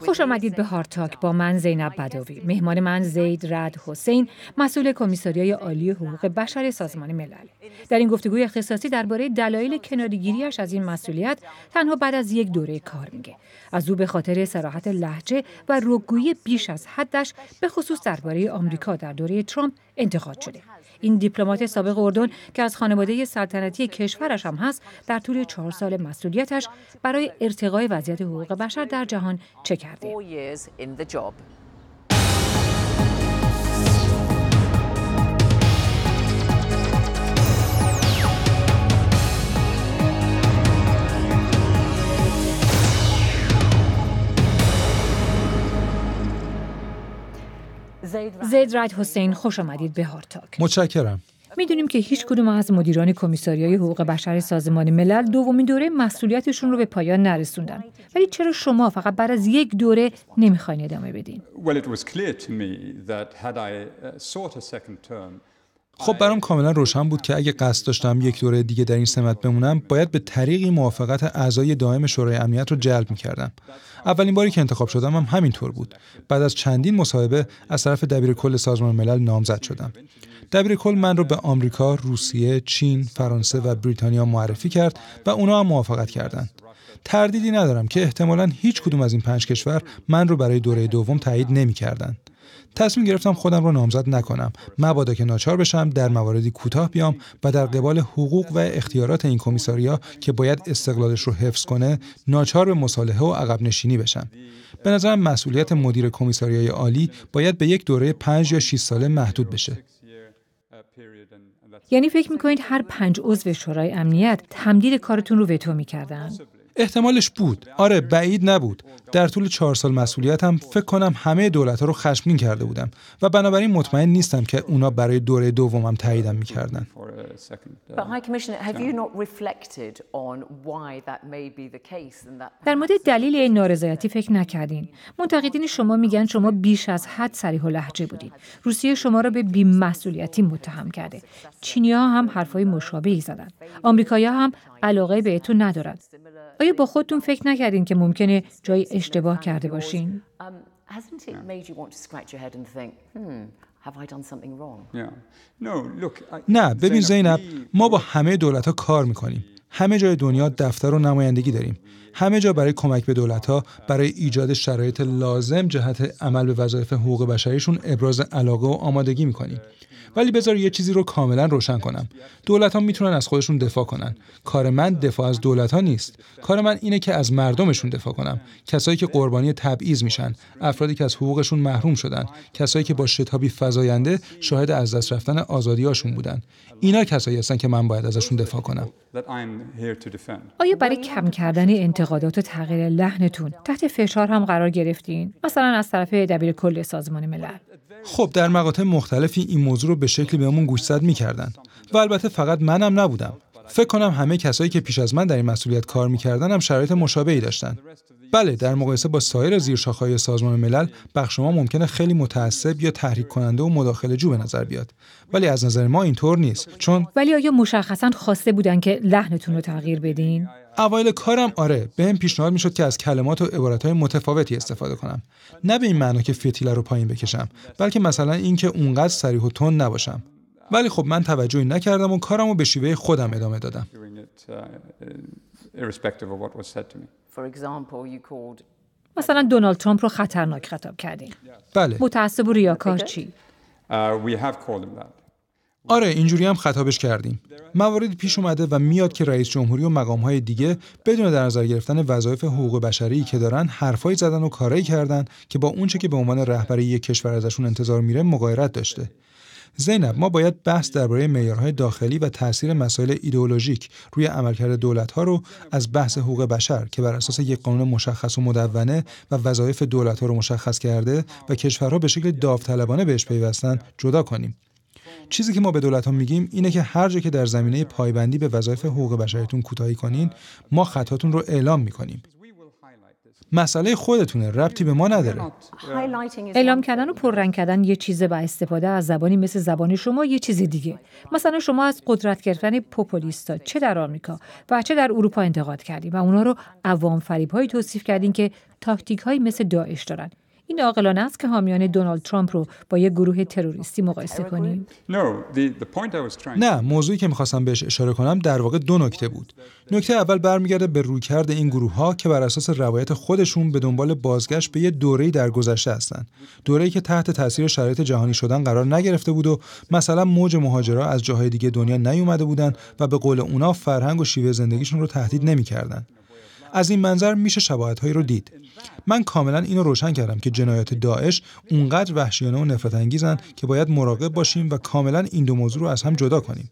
خوش آمدید به هارتاک با من زینب بدوی مهمان من زید رد حسین مسئول کمیساریای عالی حقوق بشر سازمان ملل در این گفتگوی اختصاصی درباره دلایل کنارگیریش از این مسئولیت تنها بعد از یک دوره کار میگه از او به خاطر سراحت لحجه و رگویی بیش از حدش به خصوص درباره آمریکا در دوره ترامپ انتقاد شده این دیپلمات سابق اردن که از خانواده سلطنتی کشورش هم هست در طول چهار سال مسئولیتش برای ارتقای وضعیت حقوق بشر در جهان چه کرده زید حسین خوش آمدید به هارتاک متشکرم میدونیم که هیچ کدوم از مدیران های حقوق بشر سازمان ملل دومین دوره مسئولیتشون رو به پایان نرسوندن ولی چرا شما فقط بعد از یک دوره نمیخواین ادامه بدین uh, خب برام کاملا روشن بود که اگه قصد داشتم یک دوره دیگه در این سمت بمونم باید به طریقی موافقت اعضای دائم شورای امنیت رو جلب میکردم اولین باری که انتخاب شدم هم همینطور بود بعد از چندین مصاحبه از طرف دبیر کل سازمان ملل نامزد شدم دبیر کل من رو به آمریکا، روسیه، چین، فرانسه و بریتانیا معرفی کرد و اونا هم موافقت کردند. تردیدی ندارم که احتمالا هیچ کدوم از این پنج کشور من رو برای دوره دوم تایید نمی تصمیم گرفتم خودم را نامزد نکنم مبادا که ناچار بشم در مواردی کوتاه بیام و در قبال حقوق و اختیارات این کمیساریا که باید استقلالش رو حفظ کنه ناچار به مصالحه و عقب نشینی بشم به نظرم مسئولیت مدیر کمیساریای عالی باید به یک دوره پنج یا 6 ساله محدود بشه یعنی فکر میکنید هر پنج عضو شورای امنیت تمدید کارتون رو وتو میکردن احتمالش بود آره بعید نبود در طول چهار سال مسئولیتم فکر کنم همه دولت ها رو خشمین کرده بودم و بنابراین مطمئن نیستم که اونا برای دوره دومم تاییدم میکردن Uh, but High Commissioner, have you not reflected on why that may be the case and that در مورد دلیل این نارضایتی فکر نکردین. منتقدین شما میگن شما بیش از حد صریح و لحجه بودید. روسیه شما را به بی‌مسئولیتی متهم کرده. ها هم حرفای مشابهی زدن. آمریکایی‌ها هم علاقه به بهتون ندارد. آیا با خودتون فکر نکردین که ممکنه جای اشتباه کرده باشین؟ نه ببین زینب ما با همه دولت ها کار میکنیم همه جای دنیا دفتر و نمایندگی داریم همه جا برای کمک به دولت ها برای ایجاد شرایط لازم جهت عمل به وظایف حقوق بشریشون ابراز علاقه و آمادگی میکنیم ولی بذار یه چیزی رو کاملا روشن کنم دولت ها میتونن از خودشون دفاع کنن کار من دفاع از دولت ها نیست کار من اینه که از مردمشون دفاع کنم کسایی که قربانی تبعیض میشن افرادی که از حقوقشون محروم شدن کسایی که با شتابی فزاینده شاهد از دست رفتن آزادیاشون بودن اینا کسایی هستن که من باید ازشون دفاع کنم آیا برای کم کردن انتقادات و تغییر لحنتون تحت فشار هم قرار گرفتین مثلا از طرف دبیر کل سازمان ملل خب در مقاطع مختلفی این موضوع رو به شکلی بهمون گوشزد میکردن و البته فقط منم نبودم فکر کنم همه کسایی که پیش از من در این مسئولیت کار میکردن هم شرایط مشابهی داشتن بله در مقایسه با سایر های سازمان ملل بخش ما ممکنه خیلی متعصب یا تحریک کننده و مداخله جو به نظر بیاد ولی از نظر ما اینطور نیست چون ولی آیا مشخصا خواسته بودن که لحنتون رو تغییر بدین اوایل کارم آره بهم پیشنهاد میشد که از کلمات و عبارتهای متفاوتی استفاده کنم نه به این معنا که فتیله رو پایین بکشم بلکه مثلا اینکه اونقدر صریح و تند نباشم ولی خب من توجهی نکردم و کارم به شیوه خودم ادامه دادم مثلا دونالد ترامپ رو خطرناک خطاب کردیم بله متعصب و ریاکار چی uh, آره اینجوری هم خطابش کردیم موارد پیش اومده و میاد که رئیس جمهوری و مقام های دیگه بدون در نظر گرفتن وظایف حقوق بشری که دارن حرفایی زدن و کارایی کردن که با اونچه که به عنوان رهبری یک کشور ازشون انتظار میره مقایرت داشته زینب ما باید بحث درباره معیارهای داخلی و تاثیر مسائل ایدئولوژیک روی عملکرد دولتها رو از بحث حقوق بشر که بر اساس یک قانون مشخص و مدونه و وظایف دولتها رو مشخص کرده و کشورها به شکل داوطلبانه بهش پیوستن جدا کنیم چیزی که ما به دولت ها میگیم اینه که هر جا که در زمینه پایبندی به وظایف حقوق بشرتون کوتاهی کنین ما خطاتون رو اعلام میکنیم مسئله خودتونه ربطی به ما نداره اعلام کردن و پررنگ کردن یه چیزه و استفاده از زبانی مثل زبان شما یه چیز دیگه مثلا شما از قدرت گرفتن پوپولیستا چه در آمریکا و چه در اروپا انتقاد کردیم و اونا رو عوام فریب توصیف کردین که تاکتیک های مثل داعش دارن این عاقلانه است که حامیان دونالد ترامپ رو با یک گروه تروریستی مقایسه کنیم نه موضوعی که میخواستم بهش اشاره کنم در واقع دو نکته بود نکته اول برمیگرده به رویکرد این گروه ها که بر اساس روایت خودشون به دنبال بازگشت به یه دوره‌ای در گذشته هستند دوره‌ای که تحت تاثیر شرایط جهانی شدن قرار نگرفته بود و مثلا موج مهاجرا از جاهای دیگه دنیا نیومده بودن و به قول اونا فرهنگ و شیوه زندگیشون رو تهدید نمیکردند. از این منظر میشه شباهت هایی رو دید من کاملا اینو روشن کردم که جنایات داعش اونقدر وحشیانه و نفرت انگیزن که باید مراقب باشیم و کاملا این دو موضوع رو از هم جدا کنیم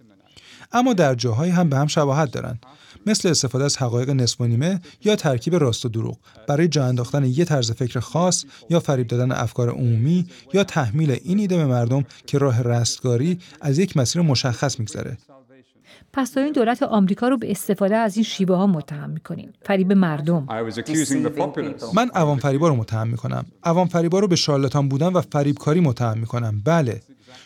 اما در جاهایی هم به هم شباهت دارن مثل استفاده از حقایق نصف و نیمه یا ترکیب راست و دروغ برای جا انداختن یه طرز فکر خاص یا فریب دادن افکار عمومی یا تحمیل این ایده به مردم که راه رستگاری از یک مسیر مشخص میگذره پس این دولت آمریکا رو به استفاده از این شیوه ها متهم میکنین فریب مردم من عوام فریبا رو متهم میکنم عوام فریبا رو به شارلاتان بودن و فریبکاری متهم میکنم بله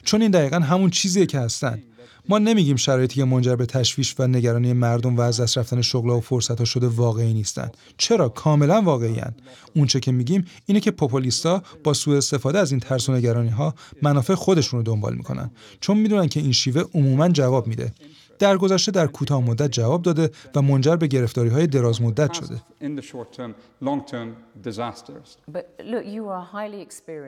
چون این دقیقا همون چیزیه که هستن ما نمیگیم شرایطی که منجر به تشویش و نگرانی مردم و از دست رفتن شغلها و ها شده واقعی نیستند چرا کاملا واقعی اونچه که میگیم اینه که پوپولیستا با سوء استفاده از این ترس و نگرانی ها منافع خودشون رو دنبال میکنن چون میدونن که این شیوه عموما جواب میده در گذشته در کوتاه مدت جواب داده و منجر به گرفتاری های دراز مدت شده.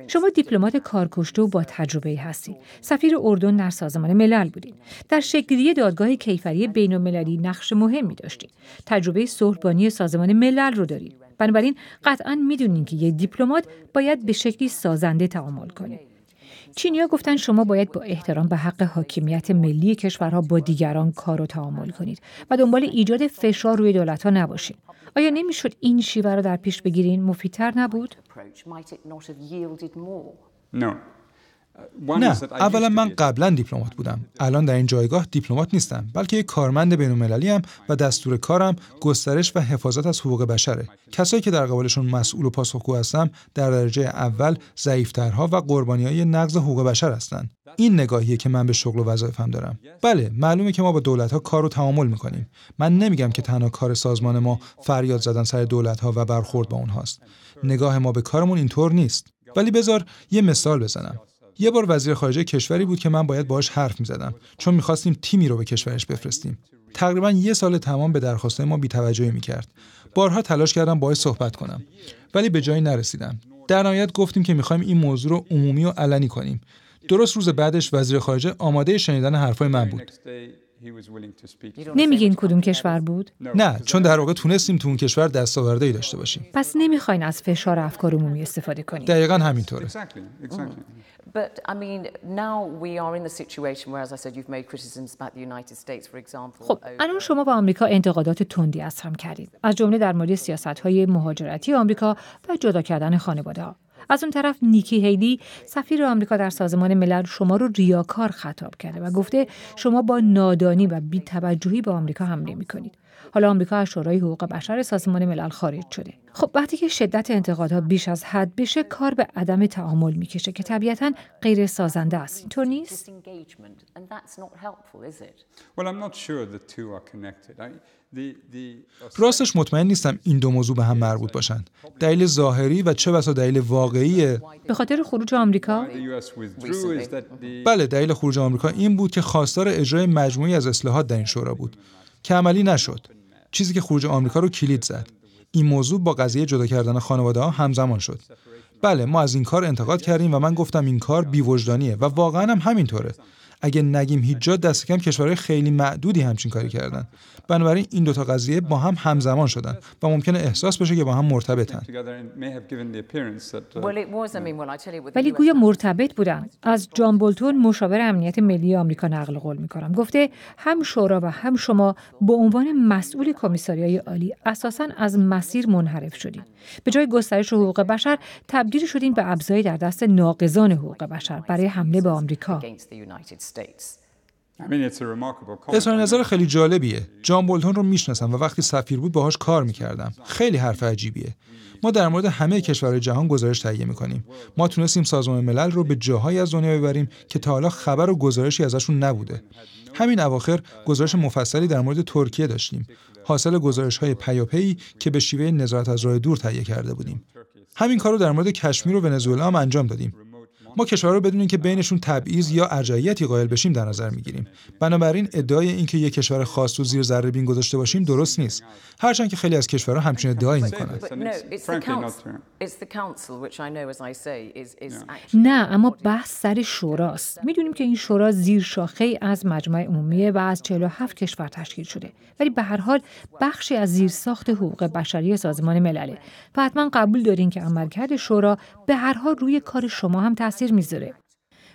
شما دیپلمات کارکشته و با تجربه هستید. سفیر اردن در سازمان ملل بودید. در شکلی دادگاه کیفری المللی نقش مهمی داشتید. تجربه صلحبانی سازمان ملل رو دارید. بنابراین قطعا میدونید که یک دیپلمات باید به شکلی سازنده تعامل کنه. چینیا گفتن شما باید با احترام به حق حاکمیت ملی کشورها با دیگران کار و تعامل کنید و دنبال ایجاد فشار روی دولت ها نباشید آیا نمیشد این شیوه را در پیش بگیرین مفیدتر نبود نه نه اولا من قبلا دیپلمات بودم الان در این جایگاه دیپلمات نیستم بلکه یک کارمند بینالمللی ام و دستور کارم گسترش و حفاظت از حقوق بشره کسایی که در قبالشون مسئول و پاسخگو هستم در درجه اول ضعیفترها و های نقض حقوق بشر هستند این نگاهیه که من به شغل و وظایفم دارم بله معلومه که ما با دولت ها کار رو تعامل میکنیم من نمیگم که تنها کار سازمان ما فریاد زدن سر دولت ها و برخورد با اونهاست نگاه ما به کارمون اینطور نیست ولی بذار یه مثال بزنم یه بار وزیر خارجه کشوری بود که من باید باهاش حرف زدم چون میخواستیم تیمی رو به کشورش بفرستیم تقریبا یه سال تمام به درخواست ما بیتوجهی کرد. بارها تلاش کردم باهاش صحبت کنم ولی به جایی نرسیدم در نهایت گفتیم که میخوایم این موضوع رو عمومی و علنی کنیم درست روز بعدش وزیر خارجه آماده شنیدن حرفای من بود نمیگین کدوم کشور بود؟ نه چون در واقع تونستیم تو اون کشور دستاورده ای داشته باشیم پس نمیخواین از فشار افکار عمومی استفاده کنیم دقیقا همینطوره خب الان شما با آمریکا انتقادات تندی از هم کردید از جمله در مورد سیاست های مهاجرتی آمریکا و جدا کردن خانواده ها از اون طرف نیکی هیلی سفیر آمریکا در سازمان ملل شما رو ریاکار خطاب کرده و گفته شما با نادانی و بیتوجهی به آمریکا حمله میکنید حالا آمریکا از شورای حقوق بشر سازمان ملل خارج شده خب وقتی که شدت انتقادها بیش از حد بشه کار به عدم تعامل میکشه که طبیعتا غیر سازنده است اینطور نیست راستش مطمئن نیستم این دو موضوع به هم مربوط باشند دلیل ظاهری و چه بسا دلیل واقعی به خاطر خروج آمریکا بله دلیل خروج آمریکا این بود که خواستار اجرای مجموعی از اصلاحات در این شورا بود که عملی نشد چیزی که خروج آمریکا رو کلید زد این موضوع با قضیه جدا کردن خانواده ها همزمان شد بله ما از این کار انتقاد کردیم و من گفتم این کار بیوجدانیه و واقعا هم همینطوره اگه نگیم هیچ جا دست کم کشورهای خیلی معدودی همچین کاری کردن بنابراین این دوتا قضیه با هم همزمان شدن و ممکنه احساس بشه که با هم مرتبطن ولی گویا مرتبط بودن از جان بولتون مشاور امنیت ملی آمریکا نقل قول میکنم گفته هم شورا و هم شما به عنوان مسئول کمیساریای عالی اساسا از مسیر منحرف شدید به جای گسترش حقوق بشر تبدیل شدین به ابزاری در دست ناقضان حقوق بشر برای حمله به آمریکا اظهار نظر خیلی جالبیه جان بولتون رو میشناسم و وقتی سفیر بود باهاش کار میکردم خیلی حرف عجیبیه ما در مورد همه کشورهای جهان گزارش تهیه میکنیم ما تونستیم سازمان ملل رو به جاهایی از دنیا ببریم که تا حالا خبر و گزارشی ازشون نبوده همین اواخر گزارش مفصلی در مورد ترکیه داشتیم حاصل گزارش های که به شیوه نظارت از راه دور تهیه کرده بودیم همین کار رو در مورد کشمیر و ونزوئلا هم انجام دادیم ما کشورها رو بدون که بینشون تبعیض یا ارجاییتی قائل بشیم در نظر میگیریم بنابراین ادعای اینکه یک کشور خاص رو زیر ذره بین گذاشته باشیم درست نیست هرچند که خیلی از کشورها همچین ادعایی میکنند نه اما بحث سر شوراست میدونیم که این شورا زیر شاخه از مجمع عمومی و از 47 کشور تشکیل شده ولی به هر حال بخشی از زیر ساخت حقوق بشری سازمان ملله و حتما قبول دارین که عملکرد شورا به هر حال روی کار شما هم تاثیر میذاره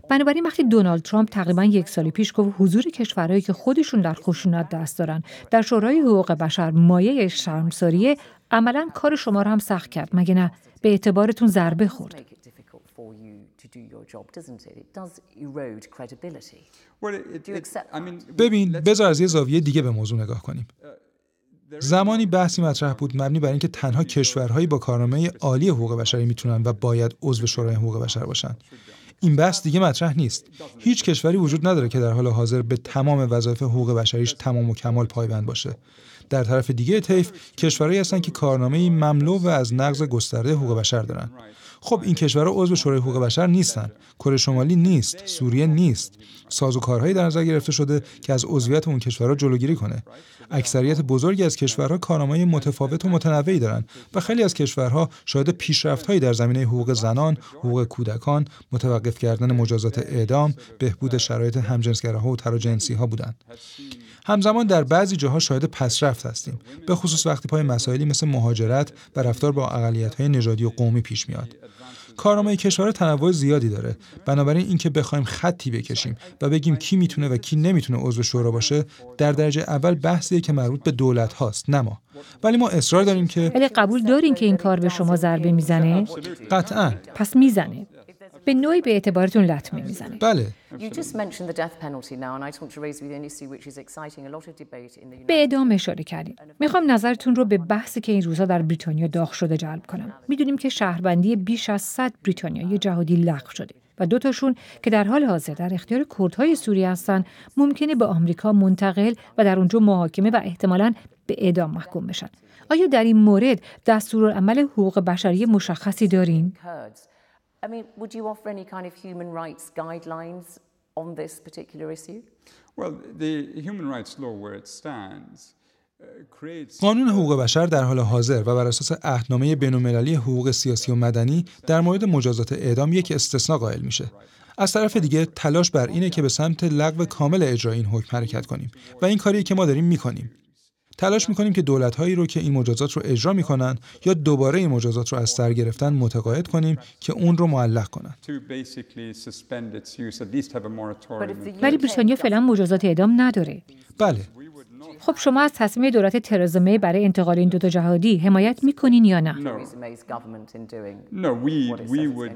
بنابراین وقتی دونالد ترامپ تقریبا یک سال پیش گفت حضور کشورهایی که خودشون در خشونت دست دارن در شورای حقوق بشر مایه شرمساریه عملا کار شما رو هم سخت کرد مگه نه به اعتبارتون ضربه خورد ببین بذار از یه زاویه دیگه به موضوع نگاه کنیم زمانی بحثی مطرح بود مبنی بر اینکه تنها کشورهایی با کارنامه عالی حقوق بشری میتونن و باید عضو شورای حقوق بشر باشن این بحث دیگه مطرح نیست هیچ کشوری وجود نداره که در حال حاضر به تمام وظایف حقوق بشریش تمام و کمال پایبند باشه در طرف دیگه طیف کشورهایی هستن که کارنامه مملو و از نقض گسترده حقوق بشر دارن خب این کشورها عضو شورای حقوق بشر نیستن کره شمالی نیست سوریه نیست سازوکارهایی در نظر گرفته شده که از عضویت اون کشورها جلوگیری کنه اکثریت بزرگی از کشورها کارنامه‌های متفاوت و متنوعی دارند و خیلی از کشورها شاهد پیشرفت‌هایی در زمینه حقوق زنان، حقوق کودکان، متوقف کردن مجازات اعدام، بهبود شرایط همجنسگراها و تراجنسی ها بودند. همزمان در بعضی جاها شاهد پسرفت هستیم به خصوص وقتی پای مسائلی مثل مهاجرت و رفتار با اقلیت‌های نژادی و قومی پیش میاد کارنامه کشور تنوع زیادی داره بنابراین اینکه بخوایم خطی بکشیم و بگیم کی میتونه و کی نمیتونه عضو شورا باشه در درجه اول بحثیه که مربوط به دولت هاست نه ما ولی ما اصرار داریم که ولی قبول دارین که این کار به شما ضربه میزنه قطعا پس میزنه به نوعی به اعتبارتون لطمه میزنه بله به ادامه اشاره کردیم میخوام نظرتون رو به بحثی که این روزها در بریتانیا داغ شده جلب کنم میدونیم که شهروندی بیش از 100 بریتانیایی جهادی لغو شده و دوتاشون که در حال حاضر در اختیار کردهای سوری هستند ممکنه به آمریکا منتقل و در اونجا محاکمه و احتمالا به اعدام محکوم بشن آیا در این مورد دستورالعمل حقوق بشری مشخصی دارین I mean, would you offer any kind of human rights guidelines on this particular issue? Well, the human rights law where it stands uh, قانون حقوق بشر در حال حاضر و بر اساس اهنامه بینالمللی حقوق سیاسی و مدنی در مورد مجازات اعدام یک استثناء قائل میشه از طرف دیگه تلاش بر اینه که به سمت لغو کامل اجرای این حکم حرکت کنیم و این کاری که ما داریم میکنیم تلاش میکنیم که دولت هایی رو که این مجازات رو اجرا میکنن یا دوباره این مجازات رو از سر گرفتن متقاعد کنیم که اون رو معلق کنن ولی بریتانیا فعلا مجازات اعدام نداره بله خب شما از تصمیم دولت ترزا برای انتقال این دوتا جهادی حمایت میکنین یا نه؟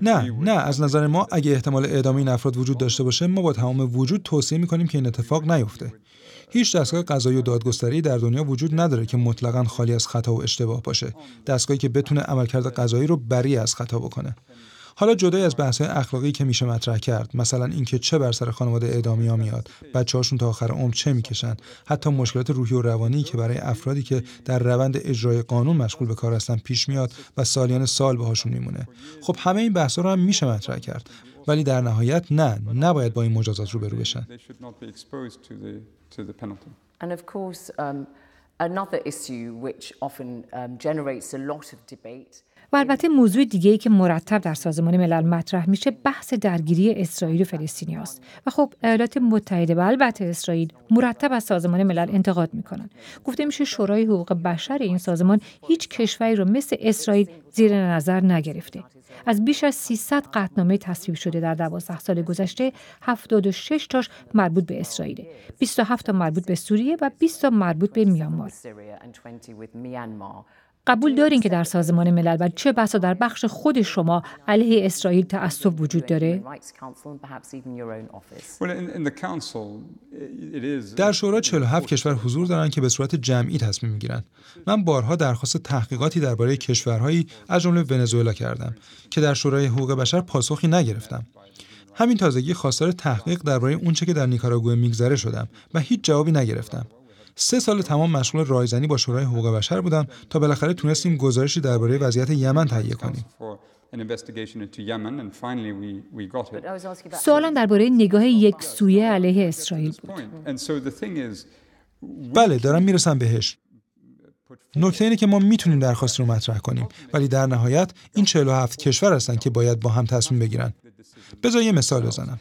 نه نه از نظر ما اگه احتمال اعدام این افراد وجود داشته باشه ما با تمام وجود توصیه میکنیم که این اتفاق نیفته هیچ دستگاه قضایی و دادگستری در دنیا وجود نداره که مطلقا خالی از خطا و اشتباه باشه دستگاهی که بتونه عملکرد قضایی رو بری از خطا بکنه حالا جدای از بحث اخلاقی که میشه مطرح کرد مثلا اینکه چه بر سر خانواده اعدامی ها میاد بچه‌هاشون تا آخر عمر چه میکشن حتی مشکلات روحی و روانی که برای افرادی که در روند اجرای قانون مشغول به کار هستن پیش میاد و سالیان سال باهاشون میمونه خب همه این بحث رو هم میشه مطرح کرد ولی در نهایت نه نباید با این مجازات روبرو بشن to the penalty. And of course, um, another issue which often um, generates a lot of debate و البته موضوع دیگه ای که مرتب در سازمان ملل مطرح میشه بحث درگیری اسرائیل و فلسطینی است و خب ایالات متحده و البته اسرائیل مرتب از سازمان ملل انتقاد میکنن گفته میشه شورای حقوق بشر این سازمان هیچ کشوری رو مثل اسرائیل زیر نظر نگرفته از بیش از 300 قطنامه تصویب شده در 12 سال گذشته 76 تاش مربوط به اسرائیل 27 تا مربوط به سوریه و 20 تا مربوط به میانمار قبول دارین که در سازمان ملل و چه بسا در بخش خود شما علیه اسرائیل تعصب وجود داره؟ در شورا 47 کشور حضور دارند که به صورت جمعی تصمیم میگیرند. من بارها درخواست تحقیقاتی درباره کشورهایی از جمله ونزوئلا کردم که در شورای حقوق بشر پاسخی نگرفتم. همین تازگی خواستار تحقیق درباره اونچه که در نیکاراگوئه میگذره شدم و هیچ جوابی نگرفتم. سه سال تمام مشغول رایزنی با شورای حقوق بشر بودم تا بالاخره تونستیم گزارشی درباره وضعیت یمن تهیه کنیم سوالم درباره نگاه یک سویه علیه اسرائیل بود بله دارم میرسم بهش نکته اینه که ما میتونیم درخواست رو مطرح کنیم ولی در نهایت این 47 کشور هستن که باید با هم تصمیم بگیرن بذار یه مثال بزنم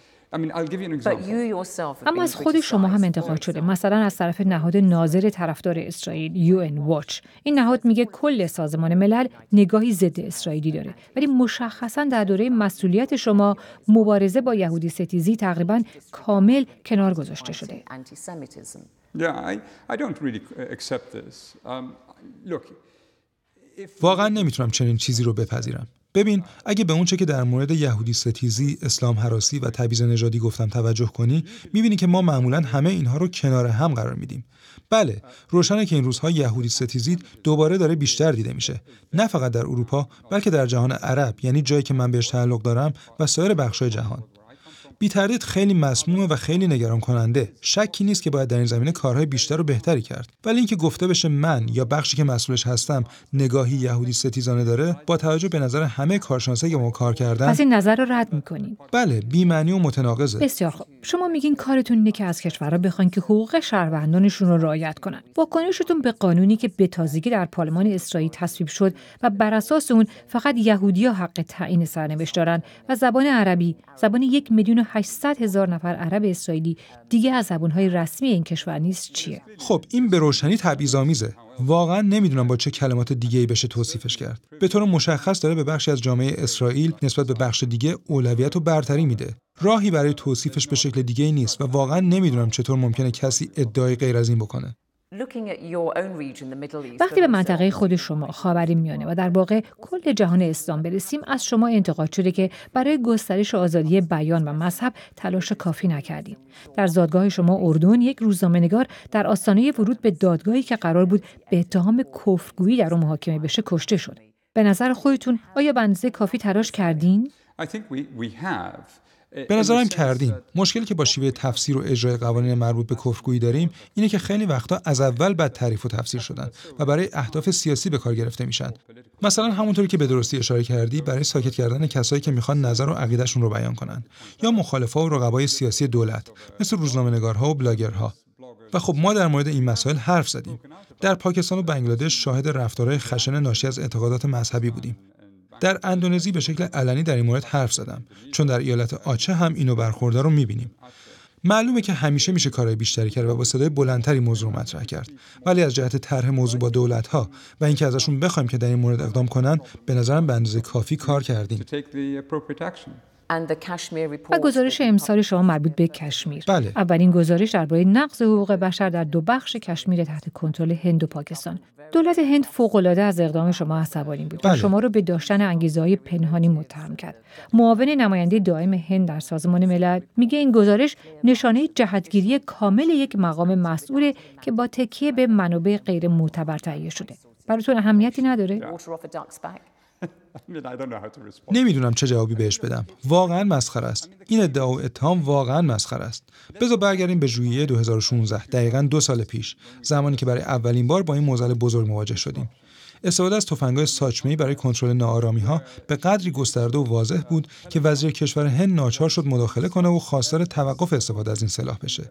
اما از خود شما هم انتقاد شده مثلا از طرف نهاد ناظر طرفدار اسرائیل یو واچ این نهاد میگه کل سازمان ملل نگاهی ضد اسرائیلی داره ولی مشخصا در دوره مسئولیت شما مبارزه با یهودی ستیزی تقریبا کامل کنار گذاشته شده um, واقعا نمیتونم چنین چیزی رو بپذیرم ببین اگه به اونچه که در مورد یهودی ستیزی، اسلام حراسی و تبعیض نژادی گفتم توجه کنی، میبینی که ما معمولا همه اینها رو کنار هم قرار میدیم. بله، روشنه که این روزها یهودی ستیزی دوباره داره بیشتر دیده میشه. نه فقط در اروپا، بلکه در جهان عرب، یعنی جایی که من بهش تعلق دارم و سایر بخش‌های جهان. بی خیلی مسمومه و خیلی نگران کننده شکی نیست که باید در این زمینه کارهای بیشتر و بهتری کرد ولی اینکه گفته بشه من یا بخشی که مسئولش هستم نگاهی یهودی ستیزانه داره با توجه به نظر همه کارشناسایی که ما کار کردن پس این نظر رو رد میکنیم بله بی معنی و متناقضه بسیار خوب شما میگین کارتون اینه که از کشورها بخواین که حقوق شهروندانشون رو رعایت کنن واکنشتون به قانونی که به تازگی در پارلمان اسرائیل تصویب شد و بر اساس اون فقط یهودیا حق تعیین سرنوشت دارن و زبان عربی زبان یک میلیون 800 هزار نفر عرب اسرائیلی دیگه از زبانهای رسمی این کشور نیست چیه خب این به روشنی تبعیض‌آمیزه واقعا نمیدونم با چه کلمات دیگه ای بشه توصیفش کرد به طور مشخص داره به بخشی از جامعه اسرائیل نسبت به بخش دیگه اولویت و برتری میده راهی برای توصیفش به شکل دیگه ای نیست و واقعا نمیدونم چطور ممکنه کسی ادعای غیر از این بکنه وقتی به منطقه خود شما خاور میانه و در واقع کل جهان اسلام برسیم از شما انتقاد شده که برای گسترش آزادی بیان و مذهب تلاش کافی نکردیم. در زادگاه شما اردن یک نگار در آستانه ورود به دادگاهی که قرار بود به اتهام کفرگویی در اون محاکمه بشه کشته شد به نظر خودتون آیا بنزه کافی تلاش کردین به نظرم کردیم مشکلی که با شیوه تفسیر و اجرای قوانین مربوط به کفرگویی داریم اینه که خیلی وقتا از اول بد تعریف و تفسیر شدن و برای اهداف سیاسی به کار گرفته میشن مثلا همونطوری که به درستی اشاره کردی برای ساکت کردن کسایی که میخوان نظر و عقیدهشون رو بیان کنن یا مخالفا و رقبای سیاسی دولت مثل روزنامه‌نگارها و بلاگرها و خب ما در مورد این مسائل حرف زدیم در پاکستان و بنگلادش شاهد رفتارهای خشن ناشی از اعتقادات مذهبی بودیم در اندونزی به شکل علنی در این مورد حرف زدم چون در ایالت آچه هم اینو برخوردار رو میبینیم معلومه که همیشه میشه کارهای بیشتری کرد و با صدای بلندتری موضوع رو مطرح کرد ولی از جهت طرح موضوع با دولت ها و اینکه ازشون بخوایم که در این مورد اقدام کنن به نظرم به اندازه کافی کار کردیم و گزارش امسال شما مربوط به کشمیر بله. اولین گزارش درباره نقض حقوق بشر در دو بخش کشمیر تحت کنترل هند و پاکستان دولت هند فوقالعاده از اقدام شما عصبانی بود و بله. شما رو به داشتن انگیزه های پنهانی متهم کرد معاون نماینده دائم هند در سازمان ملل میگه این گزارش نشانه جهتگیری کامل یک مقام مسئوله که با تکیه به منابع غیر معتبر تهیه شده براتون اهمیتی نداره نمیدونم چه جوابی بهش بدم واقعا مسخره است این ادعا و اتهام واقعا مسخره است بذار برگردیم به ژوئیه 2016 دقیقا دو سال پیش زمانی که برای اولین بار با این موزل بزرگ مواجه شدیم استفاده از تفنگ‌های ساچمه‌ای برای کنترل ها به قدری گسترده و واضح بود که وزیر کشور هند ناچار شد مداخله کنه و خواستار توقف استفاده از این سلاح بشه.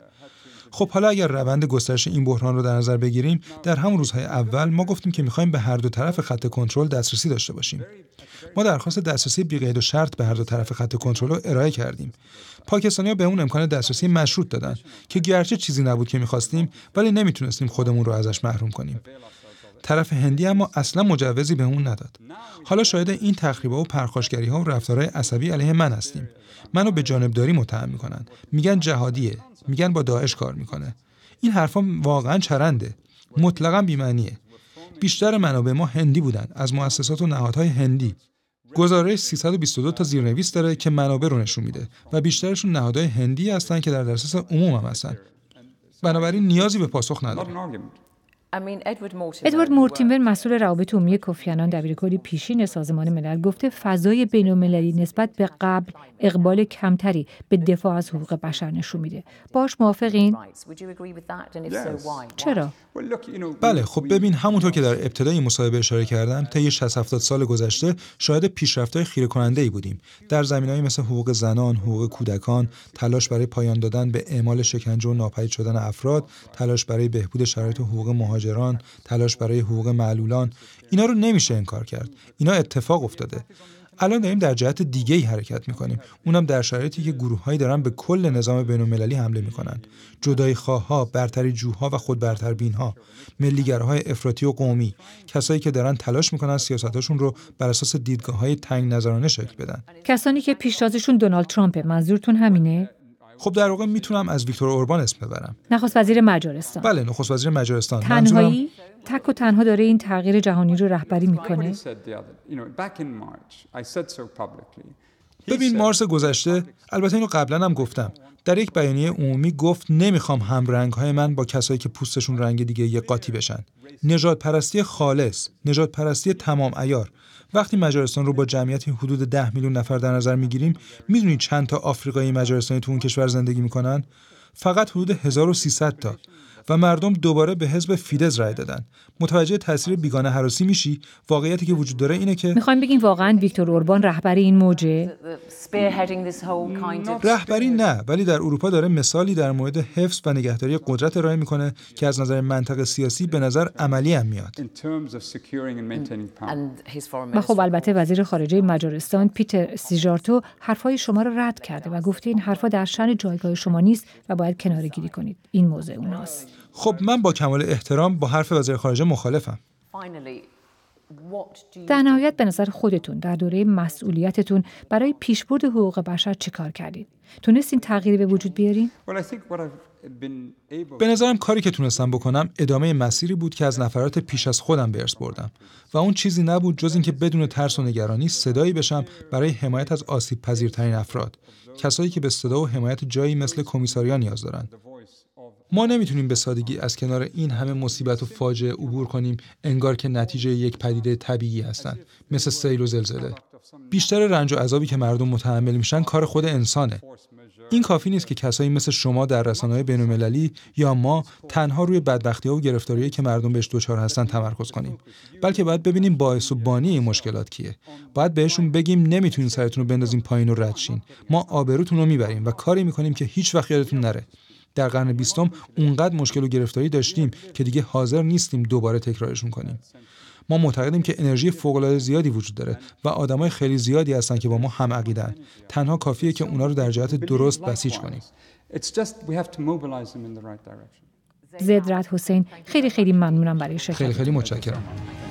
خب حالا اگر روند گسترش این بحران رو در نظر بگیریم در همون روزهای اول ما گفتیم که میخوایم به هر دو طرف خط کنترل دسترسی داشته باشیم ما درخواست دسترسی بیقید و شرط به هر دو طرف خط کنترل رو ارائه کردیم پاکستانیا به اون امکان دسترسی مشروط دادن که گرچه چیزی نبود که میخواستیم ولی نمیتونستیم خودمون رو ازش محروم کنیم طرف هندی اما اصلا مجوزی به اون نداد حالا شاید این تخریبا و پرخاشگری ها و رفتارهای عصبی علیه من هستیم منو به جانبداری متهم میکنن میگن جهادیه میگن با داعش کار میکنه این حرفا واقعا چرنده مطلقا بیمعنیه بیشتر منابع ما هندی بودن از مؤسسات و نهادهای هندی گزارش 322 تا زیرنویس داره که منابع رو نشون میده و بیشترشون نهادهای هندی هستن که در دسترس عموم هم هستن بنابراین نیازی به پاسخ نداره ادوارد مورتیمر مسئول روابط عمومی کفیانان دبیرکل پیشین سازمان ملل گفته فضای المللی نسبت به قبل اقبال کمتری به دفاع از حقوق بشر نشون میده باش موافقین چرا بله خب ببین همونطور که در ابتدای این مصاحبه اشاره کردم طی 60 70 سال گذشته شاهد پیشرفت‌های خیره ای بودیم در زمینهایی مثل حقوق زنان حقوق کودکان تلاش برای پایان دادن به اعمال شکنجه و ناپدید شدن افراد تلاش برای بهبود شرایط حقوق مهاجر تلاش برای حقوق معلولان اینا رو نمیشه انکار کرد اینا اتفاق افتاده الان داریم در جهت دیگه ای حرکت میکنیم اونم در شرایطی که گروههایی دارن به کل نظام بینالمللی حمله میکنند خواه ها، برتری جوها و خود ها ملیگرهای افراطی و قومی کسایی که دارن تلاش میکنن سیاستاشون رو بر اساس دیدگاه های تنگ نظرانه شکل بدن کسانی که پیشتازشون دونالد ترامپ منظورتون همینه خب در واقع میتونم از ویکتور اوربان اسم ببرم نخست وزیر مجارستان بله نخست وزیر مجارستان تنهایی تک و تنها داره این تغییر جهانی رو رهبری میکنه ببین مارس گذشته البته اینو قبلا هم گفتم در یک بیانیه عمومی گفت نمیخوام رنگ های من با کسایی که پوستشون رنگ دیگه یه قاطی بشن نجات پرستی خالص نجات پرستی تمام ایار وقتی مجارستان رو با جمعیت حدود ده میلیون نفر در نظر میگیریم میدونید چند تا آفریقایی مجارستانی تو اون کشور زندگی میکنن فقط حدود 1300 تا و مردم دوباره به حزب فیدز رای دادن متوجه تاثیر بیگانه حراسی میشی واقعیتی که وجود داره اینه که میخوایم بگیم واقعا ویکتور اوربان رهبر این موجه رهبری نه ولی در اروپا داره مثالی در مورد حفظ و نگهداری قدرت ارائه میکنه که از نظر منطق سیاسی به نظر عملی هم میاد و خب البته وزیر خارجه مجارستان پیتر سیجارتو حرفهای شما را رد کرده و گفته این حرفها در شن جایگاه شما نیست و باید کنارگیری کنید این موضع اوناست خب من با کمال احترام با حرف وزیر خارجه مخالفم در نهایت به نظر خودتون در دوره مسئولیتتون برای پیشبرد حقوق بشر کار کردید تونستین تغییری به وجود بیارید؟ به نظرم کاری که تونستم بکنم ادامه مسیری بود که از نفرات پیش از خودم به ارث بردم و اون چیزی نبود جز اینکه بدون ترس و نگرانی صدایی بشم برای حمایت از آسیب پذیرترین افراد کسایی که به صدا و حمایت جایی مثل کمیساریا نیاز دارند ما نمیتونیم به سادگی از کنار این همه مصیبت و فاجعه عبور کنیم انگار که نتیجه یک پدیده طبیعی هستند مثل سیل و زلزله بیشتر رنج و عذابی که مردم متحمل میشن کار خود انسانه این کافی نیست که کسایی مثل شما در رسانه‌های بین‌المللی یا ما تنها روی بدبختی‌ها و گرفتاری‌هایی که مردم بهش دچار هستن تمرکز کنیم بلکه باید ببینیم باعث و بانی این مشکلات کیه باید بهشون بگیم نمیتونین سرتون رو بندازین پایین و ردشین ما آبروتون رو میبریم و کاری میکنیم که هیچ یادتون نره در قرن بیستم اونقدر مشکل و گرفتاری داشتیم که دیگه حاضر نیستیم دوباره تکرارشون کنیم ما معتقدیم که انرژی فوقالعاده زیادی وجود داره و آدمای خیلی زیادی هستن که با ما هم عقیدن تنها کافیه که اونا رو در جهت درست بسیج کنیم زدرت حسین خیلی خیلی ممنونم برای شرکت خیلی خیلی متشکرم